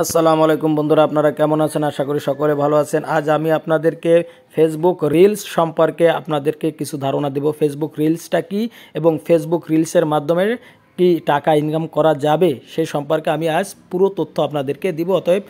আসসালামু আলাইকুম বন্ধুরা আপনারা কেমন আছেন আশা করি সকলে ভালো আছেন আজ আমি আপনাদেরকে ফেসবুক রিলস সম্পর্কে আপনাদেরকে কিছু ধারণা দেব ফেসবুক রিলসটা কি এবং ফেসবুক রিলসের মাধ্যমে কি টাকা ইনকাম করা যাবে সেই সম্পর্কে আমি আজ পুরো তথ্য আপনাদেরকে দিব অতএব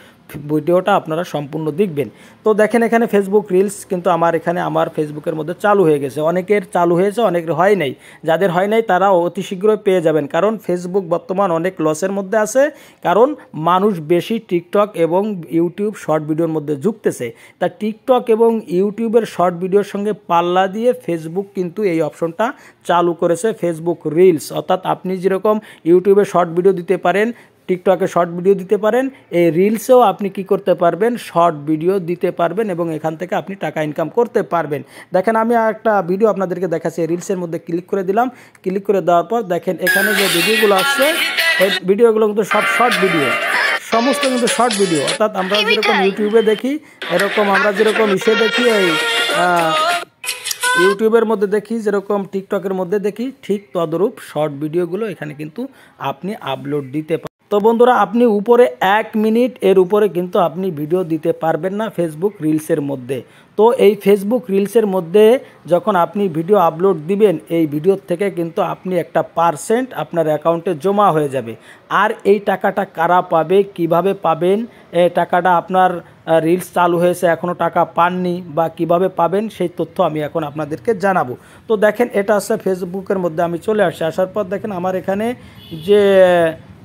ভিডিওটা আপনারা সম্পূর্ণ দেখবেন তো দেখেন এখানে ফেসবুক রিলস কিন্তু আমার এখানে আমার ফেসবুকের মধ্যে চালু হয়ে গেছে অনেকের চালু হয়েছে অনেকের হয় নাই যাদের হয় নাই তারা অতি শীঘ্রই পেয়ে যাবেন কারণ ফেসবুক বর্তমান অনেক লসের মধ্যে আছে কারণ মানুষ বেশি টিকটক এবং ইউটিউব শর্ট ভিডিওর মধ্যে যুক্তেছে তা টিকটক এবং ইউটিউবের শর্ট ভিডিওর সঙ্গে পাল্লা দিয়ে ফেসবুক কিন্তু এই অপশনটা চালু করেছে ফেসবুক রিলস অর্থাৎ আপনি যেরকম ইউটিউবে শর্ট ভিডিও দিতে পারেন টিকটকে শর্ট ভিডিও দিতে পারেন এই রিলসেও আপনি কি করতে পারবেন শর্ট ভিডিও দিতে পারবেন এবং এখান থেকে আপনি টাকা ইনকাম করতে পারবেন দেখেন আমি একটা ভিডিও আপনাদেরকে দেখাচ্ছি রিলসের মধ্যে ক্লিক করে দিলাম ক্লিক করে দেওয়ার পর দেখেন এখানে যে ভিডিওগুলো আসছে এই ভিডিওগুলো কিন্তু সব শর্ট ভিডিও সমস্ত কিন্তু শর্ট ভিডিও অর্থাৎ আমরা যেরকম ইউটিউবে দেখি এরকম আমরা যেরকম ইসে দেখি এই ইউটিউবের মধ্যে দেখি যেরকম টিকটকের মধ্যে দেখি ঠিক তদরূপ শর্ট ভিডিওগুলো এখানে কিন্তু আপনি আপলোড দিতে তো বন্ধুরা আপনি উপরে এক মিনিট এর উপরে কিন্তু আপনি ভিডিও দিতে পারবেন না ফেসবুক রিলসের মধ্যে তো এই ফেসবুক রিলসের মধ্যে যখন আপনি ভিডিও আপলোড দিবেন এই ভিডিওর থেকে কিন্তু আপনি একটা পার্সেন্ট আপনার অ্যাকাউন্টে জমা হয়ে যাবে আর এই টাকাটা কারা পাবে কিভাবে পাবেন টাকাটা আপনার রিলস চালু হয়েছে এখনও টাকা পাননি বা কিভাবে পাবেন সেই তথ্য আমি এখন আপনাদেরকে জানাবো তো দেখেন এটা আসছে ফেসবুকের মধ্যে আমি চলে আসছি আসার পর দেখেন আমার এখানে যে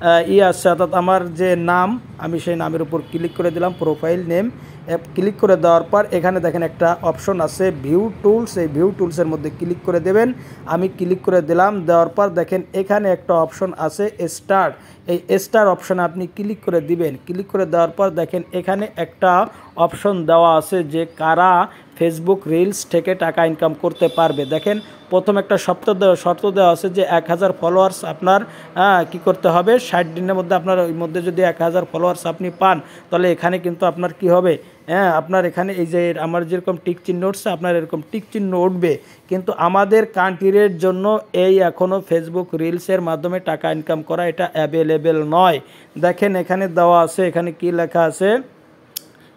ই ইয়ে আছে অর্থাৎ আমার যে নাম আমি সেই নামের উপর ক্লিক করে দিলাম প্রোফাইল নেম অ্যাপ ক্লিক করে দেওয়ার পর এখানে দেখেন একটা অপশন আছে ভিউ টুলস এই ভিউ টুলসের মধ্যে ক্লিক করে দেবেন আমি ক্লিক করে দিলাম দেওয়ার পর দেখেন এখানে একটা অপশন আছে স্টার এই স্টার অপশানে আপনি ক্লিক করে দিবেন ক্লিক করে দেওয়ার পর দেখেন এখানে একটা অপশন দেওয়া আছে যে কারা ফেসবুক রিলস থেকে টাকা ইনকাম করতে পারবে দেখেন প্রথম একটা শর্ত দেওয়া শর্ত দেওয়া আছে যে এক হাজার ফলোয়ার্স আপনার কি করতে হবে ষাট দিনের মধ্যে আপনার ওই মধ্যে যদি এক হাজার ফলোয়ার্স আপনি পান তাহলে এখানে কিন্তু আপনার কি হবে হ্যাঁ আপনার এখানে এই যে আমার যেরকম টিক চিহ্ন উঠছে আপনার এরকম টিক চিহ্ন উঠবে কিন্তু আমাদের কান্ট্রির জন্য এই এখনও ফেসবুক রিলসের মাধ্যমে টাকা ইনকাম করা এটা অ্যাভেলেবেল নয় দেখেন এখানে দেওয়া আছে এখানে কি লেখা আছে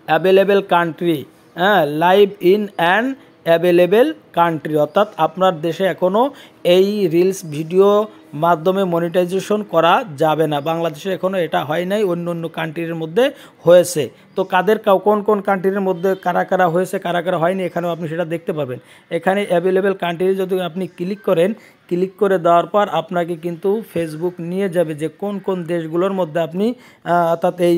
অ্যাভেলেবেল কান্ট্রি হ্যাঁ live in and available country অর্থাৎ আপনার দেশে এখনও এই রিলস ভিডিও মাধ্যমে মনিটাইজেশন করা যাবে না বাংলাদেশে এখনও এটা হয় নাই অন্য অন্য কান্ট্রির মধ্যে হয়েছে তো কাদের কোন কোন কান্ট্রির মধ্যে কারা কারা হয়েছে কারা কারা হয়নি এখানেও আপনি সেটা দেখতে পাবেন এখানে অ্যাভেলেবেল কান্ট্রি যদি আপনি ক্লিক করেন ক্লিক করে দেওয়ার পর আপনাকে কিন্তু ফেসবুক নিয়ে যাবে যে কোন কোন দেশগুলোর মধ্যে আপনি অর্থাৎ এই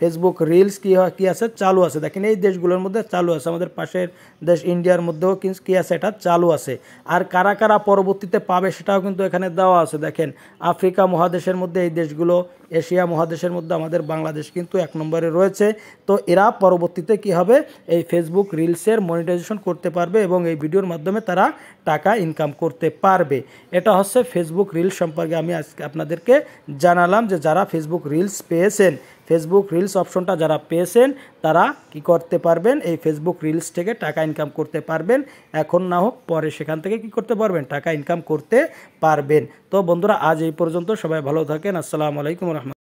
ফেসবুক রিলস কী হয় কী আছে চালু আছে দেখেন এই দেশগুলোর মধ্যে চালু আছে আমাদের পাশের দেশ ইন্ডিয়ার মধ্যেও কিন্তু কী আছে এটা চালু আছে আর কারা কারা পরবর্তীতে পাবে সেটাও কিন্তু এখানে দেওয়া আছে দেখেন আফ্রিকা মহাদেশের মধ্যে এই দেশগুলো এশিয়া মহাদেশের মধ্যে আমাদের বাংলাদেশ কিন্তু এক নম্বরে রয়েছে তো এরা পরবর্তীতে কি হবে এই ফেসবুক রিলসের মনিটাইজেশন করতে পারবে এবং এই ভিডিওর মাধ্যমে তারা টাকা ইনকাম করতে পারবে এটা হচ্ছে ফেসবুক রিলস সম্পর্কে আমি আজকে আপনাদেরকে জানালাম যে যারা ফেসবুক রিলস পেয়েছেন ফেসবুক রিলস অপশনটা যারা পেয়েছেন তারা কি করতে পারবেন এই ফেসবুক রিলস থেকে টাকা ইনকাম করতে পারবেন এখন না হোক পরে সেখান থেকে কি করতে পারবেন টাকা ইনকাম করতে পারবেন তো বন্ধুরা আজ এই পর্যন্ত সবাই ভালো থাকেন আসসালামু আলাইকুম রহমত